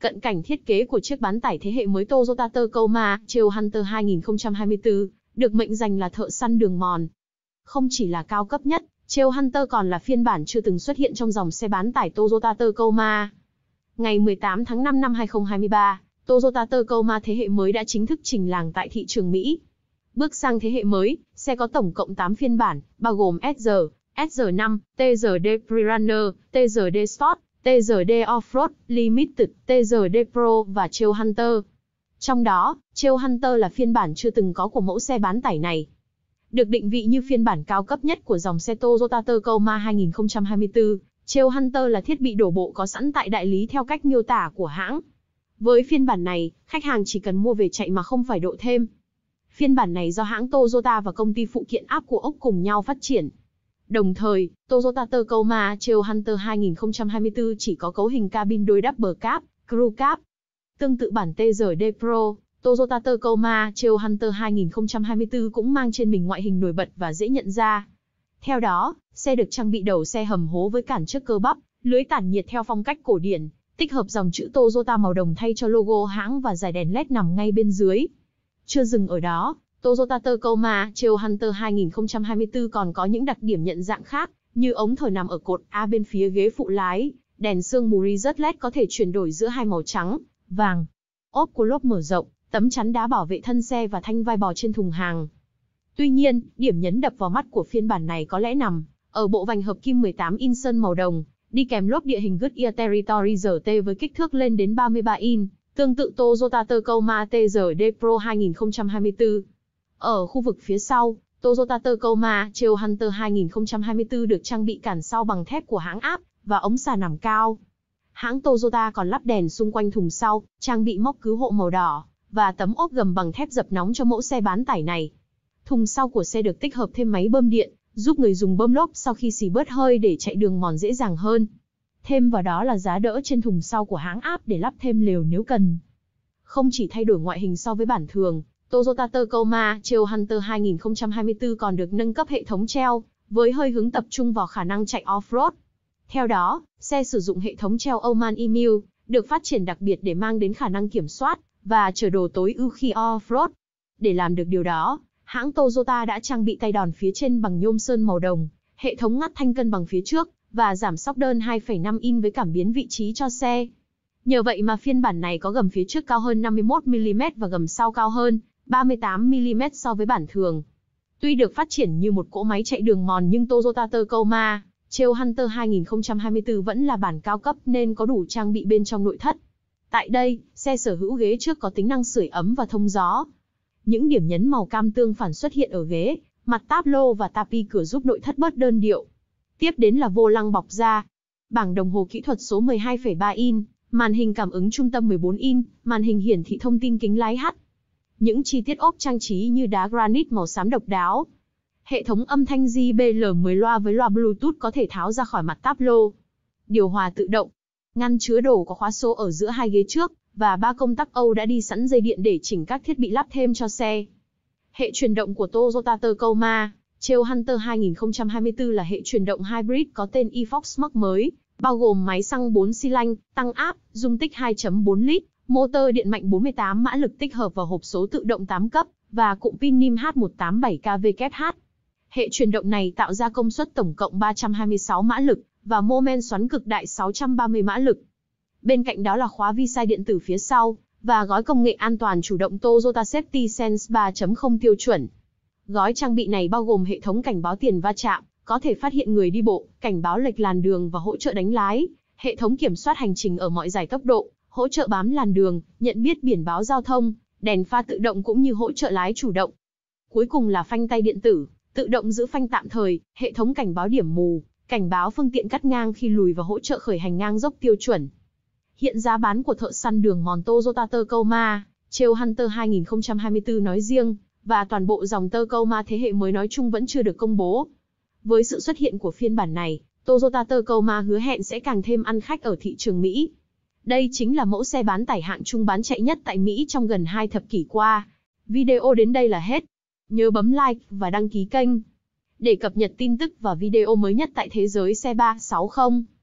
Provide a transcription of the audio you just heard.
Cận cảnh thiết kế của chiếc bán tải thế hệ mới Toyota Tacoma Trail Hunter 2024 được mệnh danh là thợ săn đường mòn. Không chỉ là cao cấp nhất, Trail Hunter còn là phiên bản chưa từng xuất hiện trong dòng xe bán tải Toyota Tacoma. Ngày 18 tháng 5 năm 2023, Toyota Tacoma thế hệ mới đã chính thức trình làng tại thị trường Mỹ. Bước sang thế hệ mới, xe có tổng cộng 8 phiên bản, bao gồm SR, SR5, TRD Pre-Runner, TRD Sport, TRD Offroad Limited, TRD Pro và Trail Hunter. Trong đó, Trail Hunter là phiên bản chưa từng có của mẫu xe bán tải này. Được định vị như phiên bản cao cấp nhất của dòng xe Toyota Tacoma 2024, Trail Hunter là thiết bị đổ bộ có sẵn tại đại lý theo cách miêu tả của hãng. Với phiên bản này, khách hàng chỉ cần mua về chạy mà không phải độ thêm. Phiên bản này do hãng Toyota và công ty phụ kiện áp của ốc cùng nhau phát triển, Đồng thời, Toyota Tacoma Trail Hunter 2024 chỉ có cấu hình cabin đôi bờ cab, crew cap. Tương tự bản TRD Pro, Toyota Tacoma Trail Hunter 2024 cũng mang trên mình ngoại hình nổi bật và dễ nhận ra. Theo đó, xe được trang bị đầu xe hầm hố với cản trước cơ bắp, lưới tản nhiệt theo phong cách cổ điển, tích hợp dòng chữ Toyota màu đồng thay cho logo hãng và dải đèn LED nằm ngay bên dưới. Chưa dừng ở đó, Toyota Tacoma Trail Hunter 2024 còn có những đặc điểm nhận dạng khác, như ống thở nằm ở cột A bên phía ghế phụ lái, đèn sương mù rất LED có thể chuyển đổi giữa hai màu trắng, vàng, ốp của lốp mở rộng, tấm chắn đá bảo vệ thân xe và thanh vai bò trên thùng hàng. Tuy nhiên, điểm nhấn đập vào mắt của phiên bản này có lẽ nằm ở bộ vành hợp kim 18 in sơn màu đồng, đi kèm lốp địa hình Goodyear Territory RT với kích thước lên đến 33 in, tương tự Toyota Tacoma TRD Pro 2024. Ở khu vực phía sau, Toyota Tacoma Trail Hunter 2024 được trang bị cản sau bằng thép của hãng áp và ống xà nằm cao. Hãng Toyota còn lắp đèn xung quanh thùng sau, trang bị móc cứu hộ màu đỏ và tấm ốp gầm bằng thép dập nóng cho mẫu xe bán tải này. Thùng sau của xe được tích hợp thêm máy bơm điện, giúp người dùng bơm lốp sau khi xì bớt hơi để chạy đường mòn dễ dàng hơn. Thêm vào đó là giá đỡ trên thùng sau của hãng áp để lắp thêm lều nếu cần. Không chỉ thay đổi ngoại hình so với bản thường, Toyota Tacoma Trail Hunter 2024 còn được nâng cấp hệ thống treo, với hơi hướng tập trung vào khả năng chạy off-road. Theo đó, xe sử dụng hệ thống treo Oman Emu, được phát triển đặc biệt để mang đến khả năng kiểm soát và chở đồ tối ưu khi off-road. Để làm được điều đó, hãng Toyota đã trang bị tay đòn phía trên bằng nhôm sơn màu đồng, hệ thống ngắt thanh cân bằng phía trước và giảm sóc đơn 2,5 in với cảm biến vị trí cho xe. Nhờ vậy mà phiên bản này có gầm phía trước cao hơn 51mm và gầm sau cao hơn 38mm so với bản thường. Tuy được phát triển như một cỗ máy chạy đường mòn nhưng Toyota Tacoma, Trail Hunter 2024 vẫn là bản cao cấp nên có đủ trang bị bên trong nội thất. Tại đây, xe sở hữu ghế trước có tính năng sưởi ấm và thông gió. Những điểm nhấn màu cam tương phản xuất hiện ở ghế, mặt táp lô và tapi cửa giúp nội thất bớt đơn điệu. Tiếp đến là vô lăng bọc da. Bảng đồng hồ kỹ thuật số 12,3 in, màn hình cảm ứng trung tâm 14 in, màn hình hiển thị thông tin kính lái H, những chi tiết ốp trang trí như đá granite màu xám độc đáo. Hệ thống âm thanh JBL10 loa với loa Bluetooth có thể tháo ra khỏi mặt táp lô. Điều hòa tự động, ngăn chứa đồ có khóa số ở giữa hai ghế trước và ba công tắc Âu đã đi sẵn dây điện để chỉnh các thiết bị lắp thêm cho xe. Hệ truyền động của Toyota Tacoma, Trail Hunter 2024 là hệ truyền động hybrid có tên eFox Mark mới, bao gồm máy xăng 4 xi lanh, tăng áp, dung tích 2.4 lít motor điện mạnh 48 mã lực tích hợp vào hộp số tự động 8 cấp và cụm pin NIM H187KVKH. Hệ chuyển động này tạo ra công suất tổng cộng 326 mã lực và mô men xoắn cực đại 630 mã lực. Bên cạnh đó là khóa vi sai điện tử phía sau và gói công nghệ an toàn chủ động Toyota Safety Sense 3.0 tiêu chuẩn. Gói trang bị này bao gồm hệ thống cảnh báo tiền va chạm, có thể phát hiện người đi bộ, cảnh báo lệch làn đường và hỗ trợ đánh lái, hệ thống kiểm soát hành trình ở mọi giải tốc độ, hỗ trợ bám làn đường, nhận biết biển báo giao thông, đèn pha tự động cũng như hỗ trợ lái chủ động. Cuối cùng là phanh tay điện tử, tự động giữ phanh tạm thời, hệ thống cảnh báo điểm mù, cảnh báo phương tiện cắt ngang khi lùi và hỗ trợ khởi hành ngang dốc tiêu chuẩn. Hiện giá bán của thợ săn đường mòn Toyota Tacoma, Trail Hunter 2024 nói riêng và toàn bộ dòng Tacoma thế hệ mới nói chung vẫn chưa được công bố. Với sự xuất hiện của phiên bản này, Toyota Tacoma hứa hẹn sẽ càng thêm ăn khách ở thị trường Mỹ. Đây chính là mẫu xe bán tải hạng trung bán chạy nhất tại Mỹ trong gần 2 thập kỷ qua. Video đến đây là hết. Nhớ bấm like và đăng ký kênh để cập nhật tin tức và video mới nhất tại thế giới xe 360.